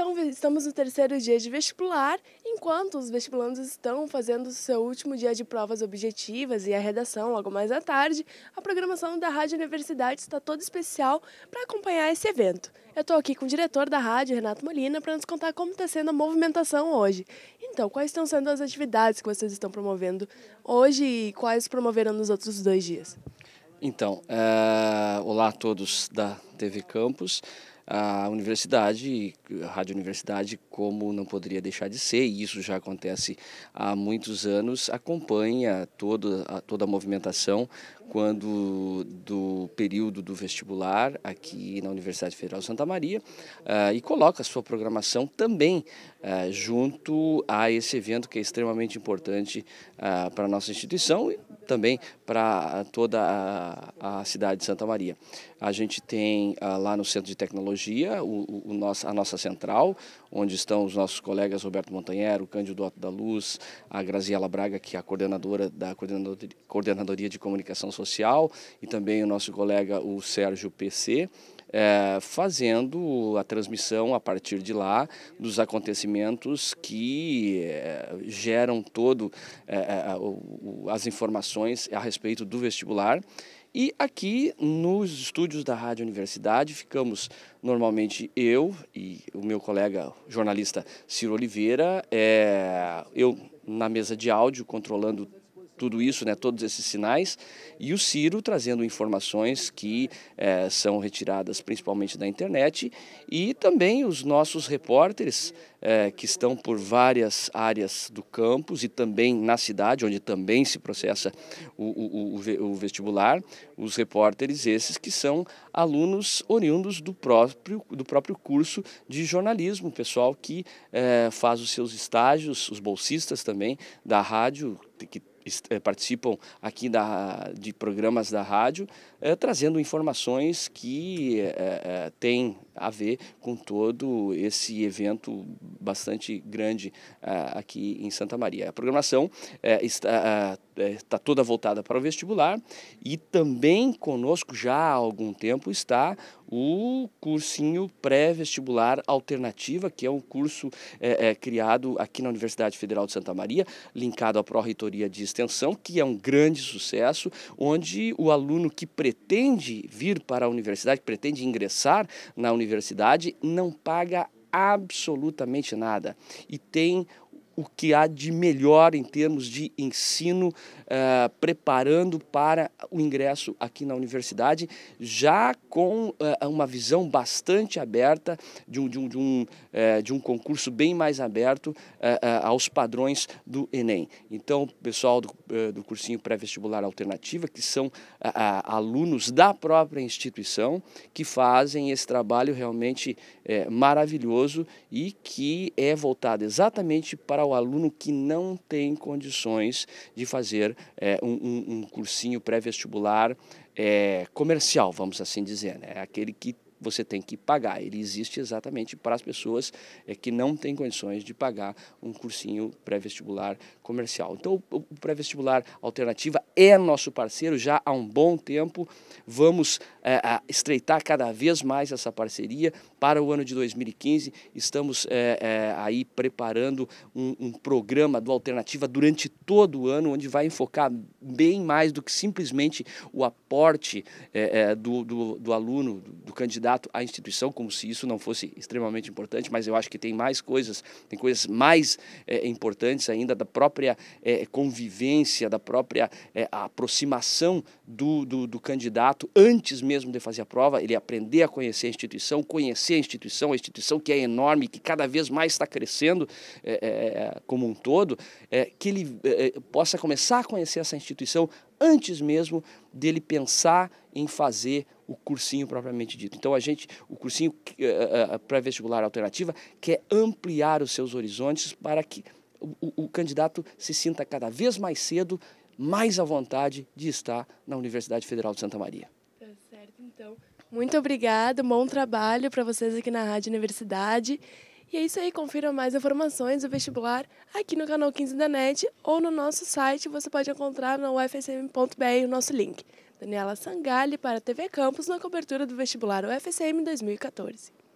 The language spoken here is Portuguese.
Então, estamos no terceiro dia de vestibular, enquanto os vestibulandos estão fazendo seu último dia de provas objetivas e a redação logo mais à tarde, a programação da Rádio Universidade está toda especial para acompanhar esse evento. Eu estou aqui com o diretor da rádio, Renato Molina, para nos contar como está sendo a movimentação hoje. Então, quais estão sendo as atividades que vocês estão promovendo hoje e quais promoverão nos outros dois dias? Então, eh, olá a todos da TV Campus a universidade, a Rádio Universidade, como não poderia deixar de ser, e isso já acontece há muitos anos, acompanha todo, a, toda a movimentação quando do período do vestibular aqui na Universidade Federal Santa Maria uh, e coloca a sua programação também uh, junto a esse evento que é extremamente importante uh, para a nossa instituição e também para toda a, a, cidade de Santa Maria. A gente tem lá no Centro de Tecnologia tecnologia, o, o nosso, a nossa central, onde estão os nossos colegas Roberto Montanheiro, Cândido Otto da Luz, a Graziela Braga, que é a coordenadora da Coordenadoria de Comunicação Social, e também o nosso colega, o Sérgio PC. É, eh, fazendo a transmissão a partir de lá dos acontecimentos que é, geram todo é, as informações a respeito do vestibular e aqui nos estúdios da Rádio Universidade ficamos normalmente eu e o meu colega jornalista Ciro Oliveira, é, eu na mesa de áudio controlando tudo isso, né, todos esses sinais, e o Ciro trazendo informações que eh, são retiradas principalmente da internet e também os nossos repórteres eh, que estão por várias áreas do campus e também na cidade, onde também se processa o, o, o, o vestibular, os repórteres esses que são alunos oriundos do próprio, do próprio curso de jornalismo, pessoal que eh, faz os seus estágios, os bolsistas também da rádio, que eh, participam aqui da, de programas da rádio, é, trazendo informações que é, têm a ver com todo esse evento bastante grande aqui em Santa Maria. A programação está, está toda voltada para o vestibular e também conosco já há algum tempo está o cursinho pré-vestibular alternativa, que é um curso é, é, criado aqui na Universidade Federal de Santa Maria, linkado à Pró-Reitoria de Extensão, que é um grande sucesso, onde o aluno que pre pretende vir para a universidade, pretende ingressar na universidade, não paga absolutamente nada e tem o que há de melhor em termos de ensino, uh, preparando para o ingresso aqui na universidade, já com uh, uma visão bastante aberta de um, de um, de um, uh, de um concurso bem mais aberto aos padrões do Enem. Então, pessoal do, do cursinho pré-vestibular alternativa, que são alunos da própria instituição, que fazem esse trabalho realmente maravilhoso e que é voltado exatamente para ao aluno que não tem condições de fazer é, um, um, um, cursinho pré-vestibular é, comercial, vamos assim dizer, né? aquele que você tem que pagar. Ele existe exatamente para as pessoas é, que não têm condições de pagar um cursinho pré-vestibular comercial. Então, o, pré-vestibular alternativa é nosso parceiro já há um bom tempo. Vamos é, estreitar cada vez mais essa parceria. Para o ano de 2015, estamos é, é, aí preparando um, um programa do Alternativa durante todo o ano, onde vai enfocar bem mais do que simplesmente o aporte é, é, do, do, do aluno, do, do candidato candidato à instituição, como se isso não fosse extremamente importante, mas eu acho que tem mais coisas, tem coisas mais é, importantes ainda da própria é, convivência, da própria é, aproximação do, do, do, candidato antes mesmo de fazer a prova, ele aprender a conhecer a instituição, conhecer a instituição, a instituição que é enorme, que cada vez mais está crescendo é, é, é, como um todo, que ele possa começar a conhecer essa instituição antes mesmo dele pensar em fazer o cursinho propriamente dito. Então a gente, o cursinho eh, eh, eh, pré-vestibular alternativa quer ampliar os seus horizontes para que o, o candidato se sinta cada vez mais cedo mais à vontade de estar na Universidade Federal de Santa Maria. Tá certo, então. Muito obrigada, bom trabalho para vocês aqui na Rádio Universidade. E é isso aí, confira mais informações do vestibular aqui no canal 15 da NET ou no nosso site, você pode encontrar no ufsm.br o nosso link. Daniela Sangalli para a TV Campus na cobertura do vestibular UFSM 2014.